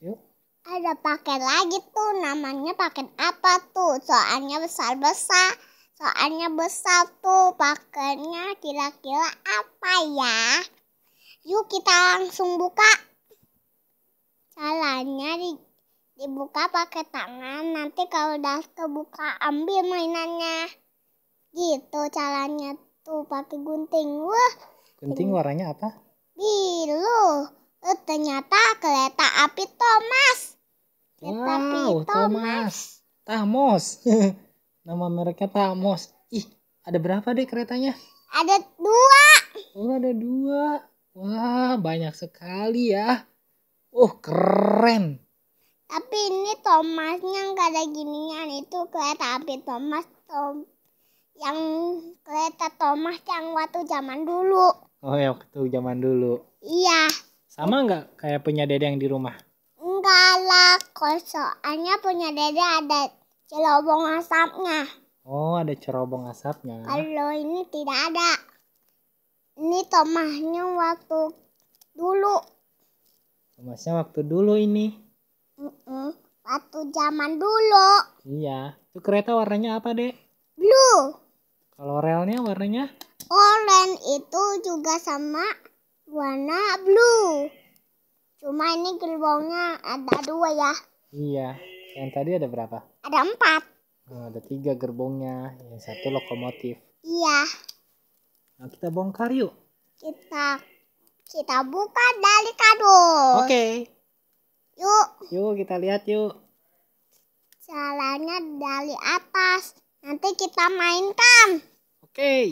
Yuk. Ada paket lagi tuh, namanya paket apa tuh? Soalnya besar-besar. Soalnya besar tuh, paketnya kira-kira apa ya? Yuk kita langsung buka. Caranya di, dibuka pakai tangan, nanti kalau udah kebuka ambil mainannya. Gitu caranya tuh pakai gunting. Wah. Gunting warnanya apa? Biru. Eh, ternyata kereta api Thomas. Kereta wow, api Thomas. Thomas. Nama mereka Thomas. Ih, ada berapa deh keretanya? Ada dua. Oh, ada dua. Wah, banyak sekali ya. Oh, keren. Tapi ini Thomasnya nggak ada ginian. Itu kereta api Thomas. Tom yang kereta Thomas yang waktu zaman dulu. Oh, yang waktu zaman dulu. Iya. Sama nggak kayak punya dede yang di rumah? Enggak lah, kok soalnya punya dede ada cerobong asapnya. Oh, ada cerobong asapnya. Kalau ini tidak ada. Ini tomahnya waktu dulu. Tomasnya waktu dulu ini. Mm -mm, waktu zaman dulu. Iya. Itu kereta warnanya apa, Dek? Blue. Kalau relnya warnanya? orange itu juga sama warna blue. Cuma ini gerbongnya ada dua ya. Iya. Yang tadi ada berapa? Ada empat. Nah, ada tiga gerbongnya. Yang satu lokomotif. Iya. Nah, kita bongkar yuk. Kita kita buka dari kado. Oke. Okay. Yuk. Yuk kita lihat yuk. Jalannya dari atas. Nanti kita mainkan. Oke. Okay.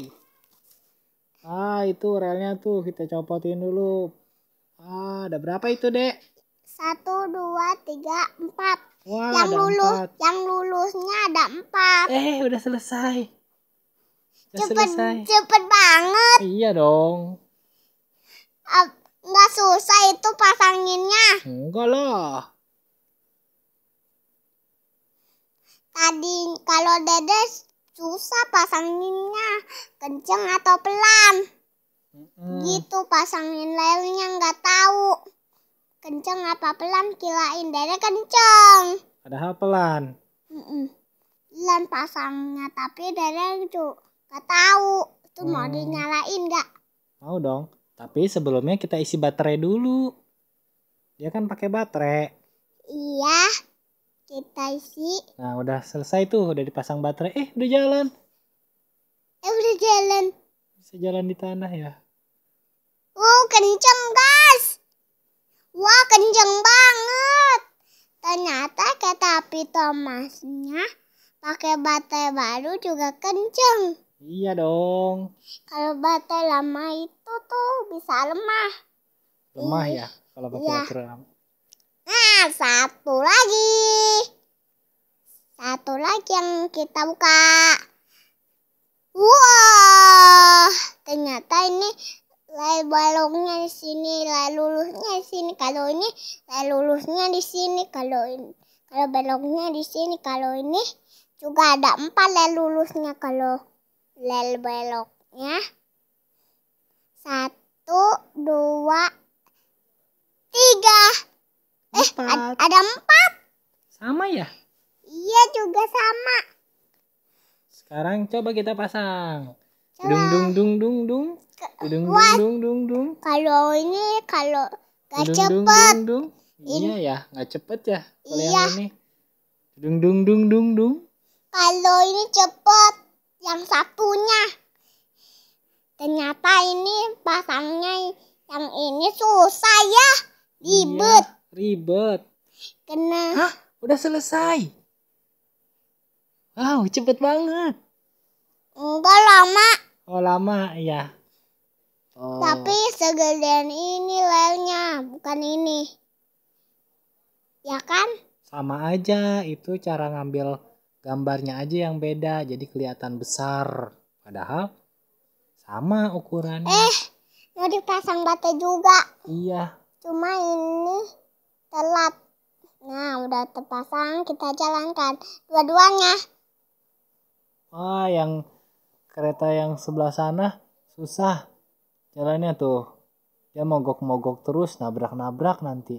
Ah, itu relnya tuh kita copotin dulu. Ah, ada berapa itu, Dek? Satu, dua, tiga, empat. Wah, yang ada lulus, empat. yang lulusnya ada empat. Eh, udah selesai. Udah cepet, selesai. cepet banget. Iya dong. Uh, nggak susah itu pasanginnya. Enggak lah. Tadi kalau Dedes susah pasanginnya kenceng atau pelan hmm. gitu pasangin lelnya nggak tahu kenceng apa pelan kirain dari kenceng padahal pelan Mm-mm. pelan pasangnya tapi dari itu nggak tahu itu mm. mau oh. dinyalain nggak mau dong tapi sebelumnya kita isi baterai dulu dia kan pakai baterai iya kita isi. Nah, udah selesai tuh, udah dipasang baterai. Eh, udah jalan. Eh, udah jalan. Bisa jalan di tanah ya. Oh, kenceng guys. Wah, kenceng banget. Ternyata kereta api Thomasnya pakai baterai baru juga kenceng. Iya dong. Kalau baterai lama itu tuh bisa lemah. Lemah Ih. ya kalau iya. baterai lama. Nah, satu lagi. Satu lagi yang kita buka. Wah, ternyata ini lay balongnya di sini, lay lulusnya di sini. Kalau ini lay lulusnya di sini, kalau ini kalau balongnya di sini, kalau ini juga ada empat lay lulusnya kalau lay balongnya. Satu, dua, tiga. Eh, empat. Eh, ada empat. Sama ya? Iya juga sama. Sekarang coba kita pasang. Dung dung dung dung dung. Dung dung dung dung dung. Kalau ini kalau nggak cepet. Dung, dung, dung. Iya ya, nggak cepet ya. iya. ini. Dung dung dung dung dung. Kalau ini cepet, yang satunya. Ternyata ini pasangnya yang ini susah ya, ribet. Iya. Ribet. Kena. Hah? Udah selesai? Wow, cepet banget. Enggak lama. Oh, lama ya. Oh. Tapi segedean ini lelnya, bukan ini. Ya kan? Sama aja, itu cara ngambil gambarnya aja yang beda, jadi kelihatan besar. Padahal sama ukurannya. Eh, mau dipasang bata juga. Iya. Cuma ini telat. Nah, udah terpasang, kita jalankan dua-duanya. Wah, yang kereta yang sebelah sana susah jalannya tuh. Dia mogok-mogok terus, nabrak-nabrak nanti.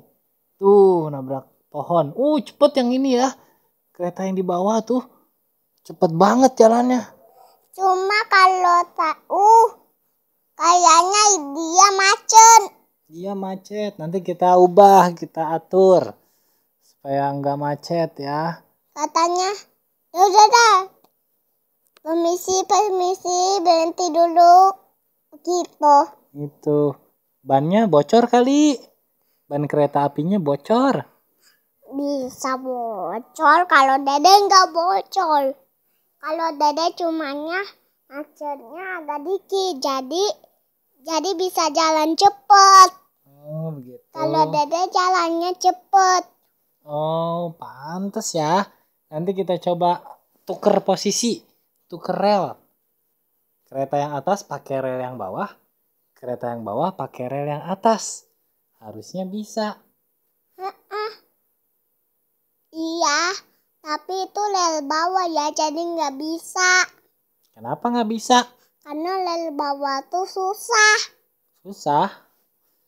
Tuh, nabrak pohon. Uh, cepet yang ini ya. Kereta yang di bawah tuh. Cepet banget jalannya. Cuma kalau tak, uh, kayaknya dia macet. Iya macet, nanti kita ubah, kita atur supaya nggak macet ya. Katanya, ya udah dah. Permisi, permisi, berhenti dulu. Gitu. Itu. Bannya bocor kali. Ban kereta apinya bocor. Bisa bocor kalau dede nggak bocor. Kalau dede cumanya macetnya agak dikit, jadi jadi bisa jalan cepet. Oh, begitu. Kalau dede jalannya cepet. Oh, pantas ya. Nanti kita coba tuker posisi, tuker rel. Kereta yang atas pakai rel yang bawah, kereta yang bawah pakai rel yang atas. Harusnya bisa. uh Iya, tapi itu rel bawah ya, jadi nggak bisa. Kenapa nggak bisa? Karena rel bawah tuh susah. Susah?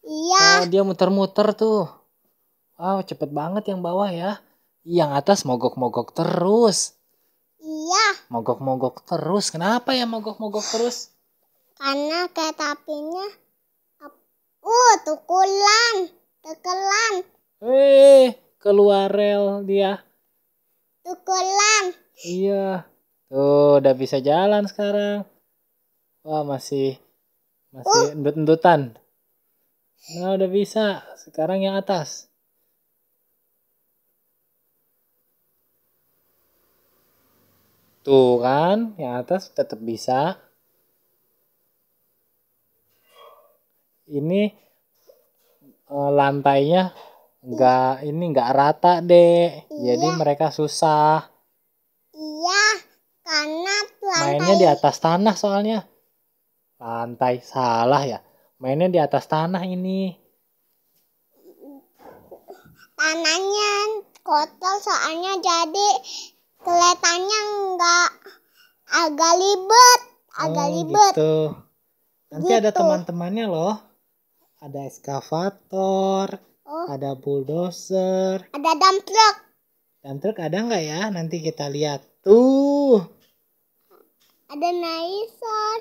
Iya. Oh, dia muter-muter tuh. Wow, cepet banget yang bawah ya. Yang atas mogok-mogok terus. Iya. Mogok-mogok terus. Kenapa ya mogok-mogok terus? Karena kereta apinya uh tukulan, tukulan. Eh, keluar rel dia. Tukulan. Iya. Tuh, udah bisa jalan sekarang. Wah, masih masih uh. endut-endutan. Nah, udah bisa. Sekarang yang atas. Tuh kan, yang atas tetap bisa. Ini eh, lantainya nggak ini enggak rata deh. Iya. Jadi mereka susah. Iya, karena lantai... mainnya di atas tanah soalnya. Lantai salah ya mainnya di atas tanah ini tanahnya kotor soalnya jadi kelihatannya enggak agak libet agak oh, libet gitu. nanti gitu. ada teman-temannya loh ada eskavator oh. ada bulldozer ada dump truck dump truck ada nggak ya nanti kita lihat tuh ada naisan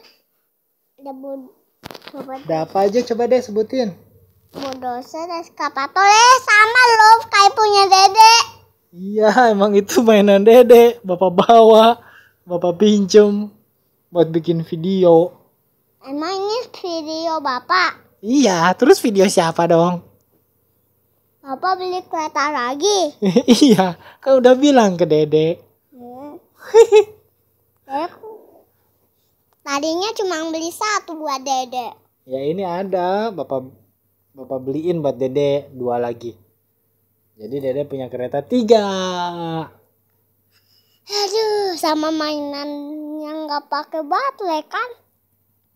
ada bulldozer Coba apa aja coba deh sebutin. dan skapatole eh, sama lo kayak punya dede. Iya, emang itu mainan dede. Bapak bawa, bapak pinjem buat bikin video. Emang ini video bapak? Iya, terus video siapa dong? Bapak beli kereta lagi. iya, kan udah bilang ke dede. Hmm. dede Tadinya cuma beli satu buat Dede. Ya ini ada, Bapak Bapak beliin buat Dede dua lagi. Jadi Dede punya kereta tiga. Aduh, sama mainan yang nggak pakai batu ya kan?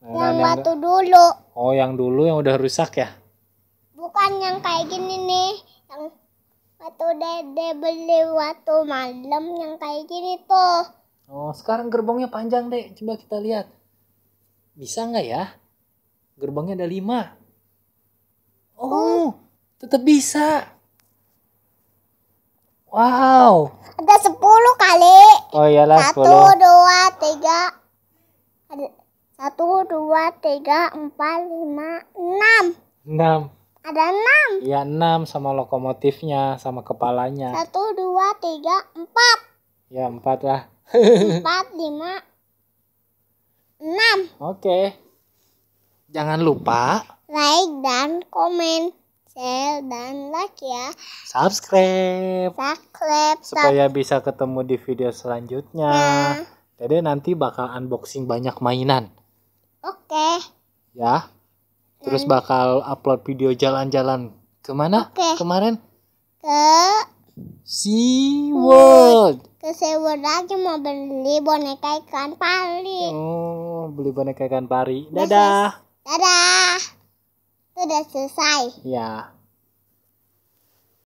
Mainan yang, yang batu dulu. Oh, yang dulu yang udah rusak ya? Bukan yang kayak gini nih, yang batu Dede beli waktu malam yang kayak gini tuh. Oh, sekarang gerbongnya panjang deh. Coba kita lihat bisa nggak ya? Gerbangnya ada lima. Oh, oh. tetap bisa. Wow. Ada sepuluh kali. Oh iyalah Satu, sepuluh. dua, tiga. satu, dua, tiga, empat, lima, enam. Enam. Ada enam. Iya enam sama lokomotifnya, sama kepalanya. Satu, dua, tiga, empat. Ya empat lah. empat, lima, 6. Oke. Jangan lupa like dan komen, share dan like ya. Subscribe. Subscribe supaya bisa ketemu di video selanjutnya. Nah. Ya. Dede nanti bakal unboxing banyak mainan. Oke. Ya. Terus bakal upload video jalan-jalan kemana? Oke. Kemarin ke Sea World saya lagi mau beli boneka ikan pari. Oh, beli boneka ikan pari. Dadah. Dadah. Sudah selesai. Ya.